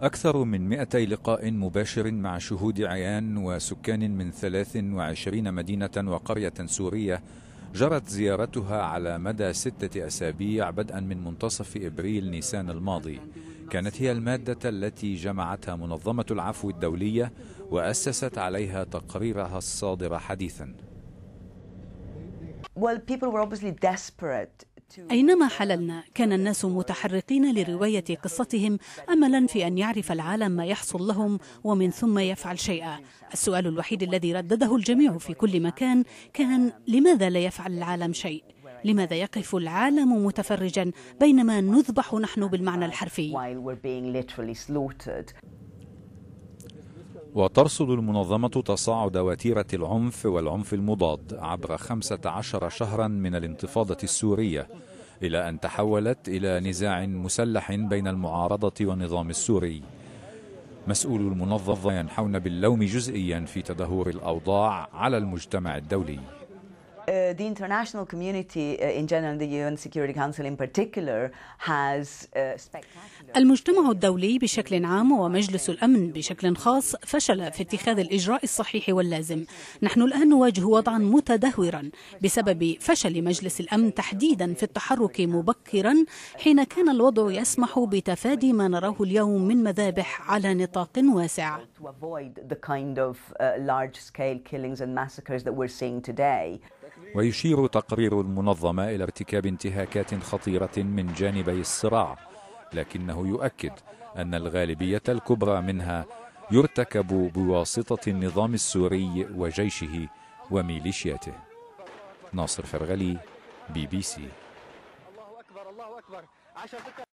أكثر من 200 لقاء مباشر مع شهود عيان وسكان من 23 مدينة وقرية سورية جرت زيارتها على مدى ستة أسابيع بدءا من منتصف إبريل نيسان الماضي كانت هي المادة التي جمعتها منظمة العفو الدولية وأسست عليها تقريرها الصادر حديثا Well, people were obviously desperate أينما حللنا كان الناس متحرقين لرواية قصتهم أملا في أن يعرف العالم ما يحصل لهم ومن ثم يفعل شيئا السؤال الوحيد الذي ردده الجميع في كل مكان كان لماذا لا يفعل العالم شيء؟ لماذا يقف العالم متفرجا بينما نذبح نحن بالمعنى الحرفي؟ وترصد المنظمة تصاعد وتيرة العنف والعنف المضاد عبر 15 شهرا من الانتفاضة السورية إلى أن تحولت إلى نزاع مسلح بين المعارضة والنظام السوري مسؤول المنظمة ينحون باللوم جزئيا في تدهور الأوضاع على المجتمع الدولي uh, the international community uh, in general, the UN Security Council in particular, has uh, spectacular. المجتمع الدولي بشكل عام ومجلس الأمن بشكل خاص فشل في اتخاذ الإجراء الصحيح واللازم. نحن الآن نواجه وضعا متدهورا بسبب فشل مجلس الأمن تحديدا في التحرك مبكرا حين كان الوضع يسمح بتفادي ما نراه اليوم من مذابح على نطاق واسع. ويشير تقرير المنظمة إلى ارتكاب انتهاكات خطيرة من جانبي الصراع لكنه يؤكد أن الغالبية الكبرى منها يرتكب بواسطة النظام السوري وجيشه وميليشياته ناصر فرغلي بي بي سي الله أكبر الله أكبر